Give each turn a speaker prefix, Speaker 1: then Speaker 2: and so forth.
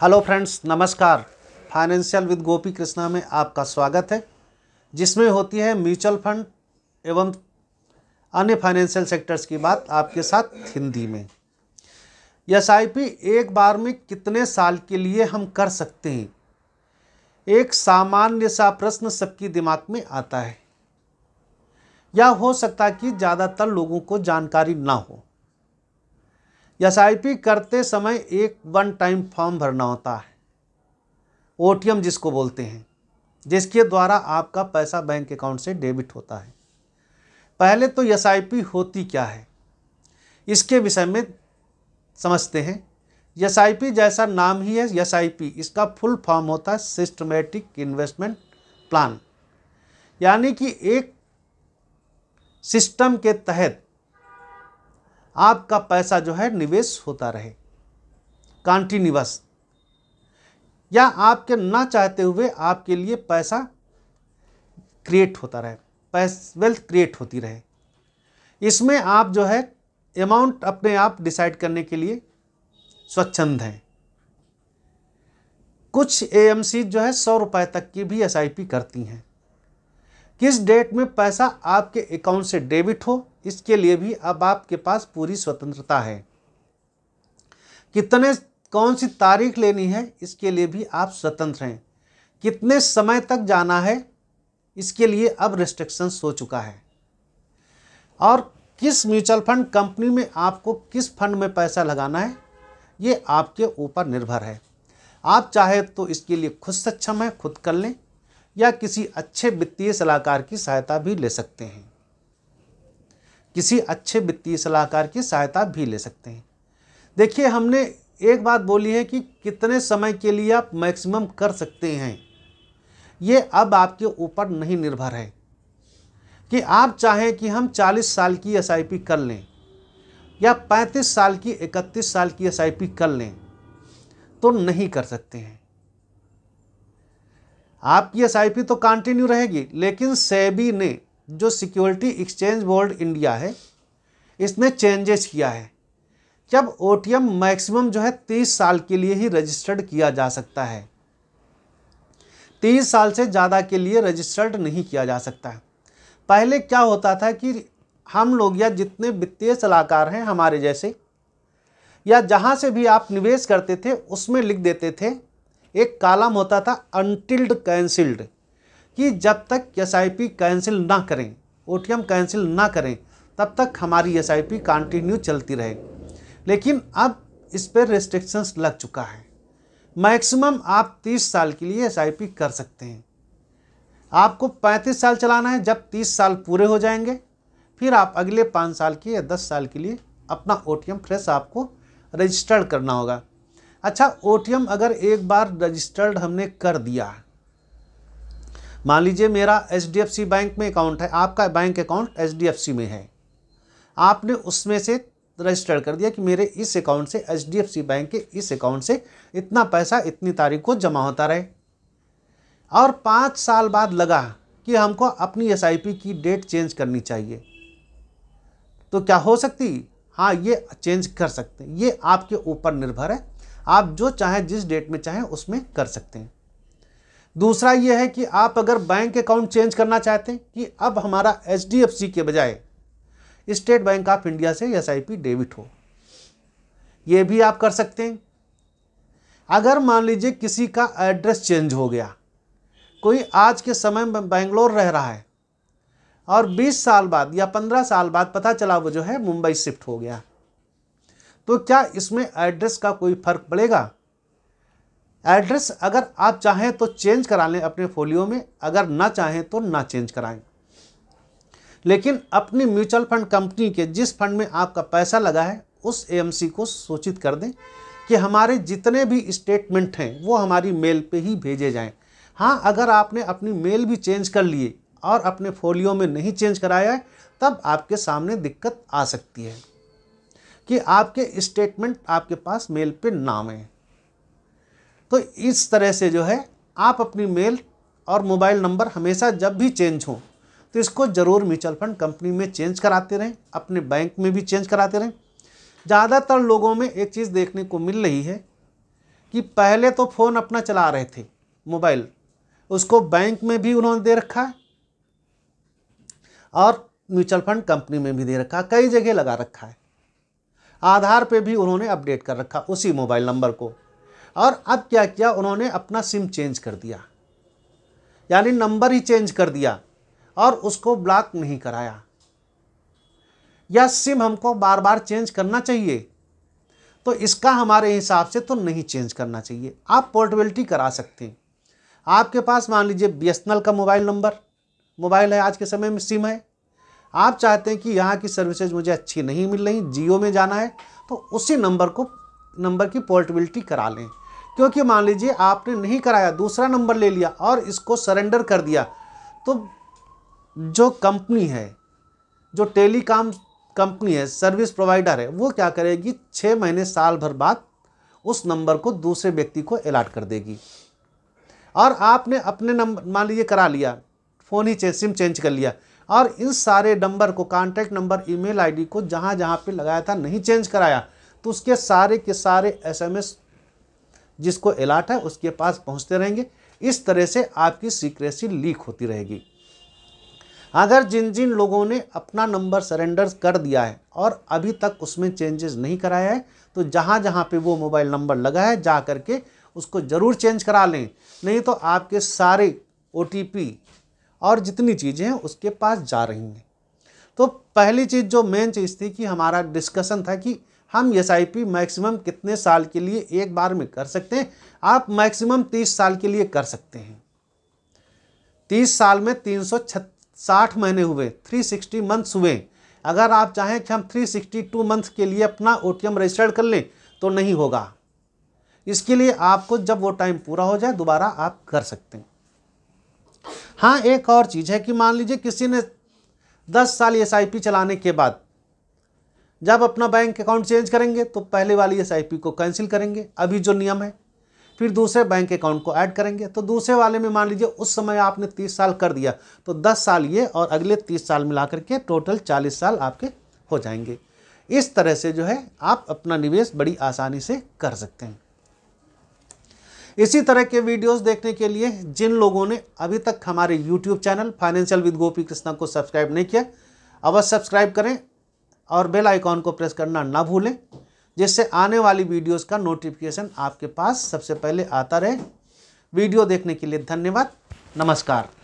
Speaker 1: hello friends नमस्कार financial with Gopi Krishna में आपका स्वागत है जिसमें होती है म्यूचुअल फंड एवं अन्य फाइनेंशियल सेक्टर्स की बात आपके साथ हिंदी में एस आई पी एक बार में कितने साल के लिए हम कर सकते हैं एक सामान्य सा प्रश्न सबके दिमाग में आता है या हो सकता कि ज़्यादातर लोगों को जानकारी ना हो एस करते समय एक वन टाइम फॉर्म भरना होता है ओ जिसको बोलते हैं जिसके द्वारा आपका पैसा बैंक अकाउंट से डेबिट होता है पहले तो एस होती क्या है इसके विषय में समझते हैं एस जैसा नाम ही है एस इसका फुल फॉर्म होता है सिस्टमेटिक इन्वेस्टमेंट प्लान यानी कि एक सिस्टम के तहत आपका पैसा जो है निवेश होता रहे कॉन्टिन्यूस या आपके ना चाहते हुए आपके लिए पैसा क्रिएट होता रहे पैस वेल्थ क्रिएट होती रहे इसमें आप जो है अमाउंट अपने आप डिसाइड करने के लिए स्वच्छंद हैं कुछ ए जो है सौ रुपये तक की भी एस करती हैं किस डेट में पैसा आपके अकाउंट से डेबिट हो इसके लिए भी अब आपके पास पूरी स्वतंत्रता है कितने कौन सी तारीख लेनी है इसके लिए भी आप स्वतंत्र हैं कितने समय तक जाना है इसके लिए अब रिस्ट्रिक्शंस हो चुका है और किस म्यूचुअल फंड कंपनी में आपको किस फंड में पैसा लगाना है ये आपके ऊपर निर्भर है आप चाहे तो इसके लिए खुद सक्षम है खुद कर लें या किसी अच्छे वित्तीय सलाहकार की सहायता भी ले सकते हैं किसी अच्छे वित्तीय सलाहकार की सहायता भी ले सकते हैं देखिए हमने एक बात बोली है कि कितने समय के लिए आप मैक्सिमम कर सकते हैं ये अब आपके ऊपर नहीं निर्भर है कि आप चाहें कि हम 40 साल की एस कर लें या 35 साल की 31 साल की एस कर लें तो नहीं कर सकते हैं आपकी एस तो कंटिन्यू रहेगी लेकिन सेबी ने जो सिक्योरिटी एक्सचेंज बोर्ड इंडिया है इसने चेंजेस किया है जब ओ मैक्सिमम जो है तीस साल के लिए ही रजिस्टर्ड किया जा सकता है तीस साल से ज़्यादा के लिए रजिस्टर्ड नहीं किया जा सकता है पहले क्या होता था कि हम लोग या जितने वित्तीय सलाहकार हैं हमारे जैसे या जहाँ से भी आप निवेश करते थे उसमें लिख देते थे एक कालम होता था अनटिल्ड कैंसिल्ड कि जब तक एस कैंसिल ना करें ओ कैंसिल ना करें तब तक हमारी एस कंटिन्यू चलती रहे लेकिन अब इस पर रिस्ट्रिक्शंस लग चुका है मैक्सिमम आप 30 साल के लिए एस कर सकते हैं आपको 35 साल चलाना है जब 30 साल पूरे हो जाएंगे फिर आप अगले पाँच साल के या दस साल के लिए अपना ओ फ्रेश आपको रजिस्टर्ड करना होगा अच्छा ओ अगर एक बार रजिस्टर्ड हमने कर दिया मान लीजिए मेरा एच बैंक में अकाउंट है आपका बैंक अकाउंट एच में है आपने उसमें से रजिस्टर कर दिया कि मेरे इस अकाउंट से एच बैंक के इस अकाउंट से इतना पैसा इतनी तारीख को जमा होता रहे और पाँच साल बाद लगा कि हमको अपनी एस की डेट चेंज करनी चाहिए तो क्या हो सकती हाँ ये चेंज कर सकते हैं ये आपके ऊपर निर्भर है आप जो चाहें जिस डेट में चाहें उसमें कर सकते हैं दूसरा ये है कि आप अगर बैंक अकाउंट चेंज करना चाहते हैं कि अब हमारा एच के बजाय स्टेट बैंक ऑफ इंडिया से एस डेबिट हो ये भी आप कर सकते हैं अगर मान लीजिए किसी का एड्रेस चेंज हो गया कोई आज के समय में बेंगलोर रह रहा है और 20 साल बाद या 15 साल बाद पता चला वो जो है मुंबई शिफ्ट हो गया तो क्या इसमें एड्रेस का कोई फर्क पड़ेगा एड्रेस अगर आप चाहें तो चेंज करा लें अपने फोलियो में अगर ना चाहें तो ना चेंज कराएं लेकिन अपनी म्यूचुअल फंड कंपनी के जिस फंड में आपका पैसा लगा है उस एएमसी को सूचित कर दें कि हमारे जितने भी स्टेटमेंट हैं वो हमारी मेल पे ही भेजे जाएं हाँ अगर आपने अपनी मेल भी चेंज कर लिए और अपने फोलियो में नहीं चेंज कराया है तब आपके सामने दिक्कत आ सकती है कि आपके स्टेटमेंट आपके पास मेल पे ना आए तो इस तरह से जो है आप अपनी मेल और मोबाइल नंबर हमेशा जब भी चेंज हो तो इसको ज़रूर म्यूचुअल फंड कंपनी में चेंज कराते रहें अपने बैंक में भी चेंज कराते रहें ज़्यादातर लोगों में एक चीज़ देखने को मिल रही है कि पहले तो फ़ोन अपना चला रहे थे मोबाइल उसको बैंक में भी उन्होंने दे रखा है और म्यूचुअल फंड कंपनी में भी दे रखा है कई जगह लगा रखा है आधार पे भी उन्होंने अपडेट कर रखा उसी मोबाइल नंबर को और अब क्या किया उन्होंने अपना सिम चेंज कर दिया यानी नंबर ही चेंज कर दिया और उसको ब्लॉक नहीं कराया या सिम हमको बार बार चेंज करना चाहिए तो इसका हमारे हिसाब से तो नहीं चेंज करना चाहिए आप पोर्टेबिलिटी करा सकते हैं आपके पास मान लीजिए बी का मोबाइल नंबर मोबाइल है आज के समय में सिम है आप चाहते हैं कि यहाँ की सर्विसेज मुझे अच्छी नहीं मिल रही जियो में जाना है तो उसी नंबर को नंबर की पोर्टेबिलिटी करा लें क्योंकि मान लीजिए आपने नहीं कराया दूसरा नंबर ले लिया और इसको सरेंडर कर दिया तो जो कंपनी है जो टेलीकॉम कंपनी है सर्विस प्रोवाइडर है वो क्या करेगी छः महीने साल भर बाद उस नंबर को दूसरे व्यक्ति को अलाट कर देगी और आपने अपने नंबर मान लीजिए करा लिया फ़ोन ही सिम चेंज कर लिया और इन सारे नंबर को कांटेक्ट नंबर ईमेल आईडी को जहाँ जहाँ पे लगाया था नहीं चेंज कराया तो उसके सारे के सारे एसएमएस जिसको अलाट है उसके पास पहुंचते रहेंगे इस तरह से आपकी सीक्रेसी लीक होती रहेगी अगर जिन जिन लोगों ने अपना नंबर सरेंडर कर दिया है और अभी तक उसमें चेंजेस नहीं कराया है तो जहाँ जहाँ पे वो मोबाइल नंबर लगा है जा करके उसको ज़रूर चेंज करा लें नहीं तो आपके सारे ओ और जितनी चीज़ें हैं उसके पास जा रही हैं तो पहली चीज़ जो मेन चीज़ थी कि हमारा डिस्कशन था कि हम एस आई पी मैक्सिमम कितने साल के लिए एक बार में कर सकते हैं आप मैक्सिमम तीस साल के लिए कर सकते हैं तीस साल में तीन सौ साठ महीने हुए थ्री सिक्सटी मंथ्स हुए अगर आप चाहें कि हम थ्री सिक्सटी टू मंथ के लिए अपना ओ टी एम रजिस्टर्ड कर लें तो नहीं होगा इसके लिए आपको जब वो टाइम पूरा हो जाए दोबारा आप कर सकते हैं हाँ एक और चीज़ है कि मान लीजिए किसी ने दस साल एस आई पी चलाने के बाद जब अपना बैंक अकाउंट चेंज करेंगे तो पहले वाली एस को कैंसिल करेंगे अभी जो नियम है फिर दूसरे बैंक अकाउंट को ऐड करेंगे तो दूसरे वाले में मान लीजिए उस समय आपने तीस साल कर दिया तो दस साल ये और अगले तीस साल मिला करके टोटल चालीस साल आपके हो जाएंगे इस तरह से जो है आप अपना निवेश बड़ी आसानी से कर सकते हैं इसी तरह के वीडियोस देखने के लिए जिन लोगों ने अभी तक हमारे YouTube channel financial with Gopi Krishna को सब्सक्राइब नहीं किया अवश्य सब्सक्राइब करें और बेल आइकॉन को प्रेस करना ना भूलें जिससे आने वाली वीडियोस का नोटिफिकेशन आपके पास सबसे पहले आता रहे वीडियो देखने के लिए धन्यवाद नमस्कार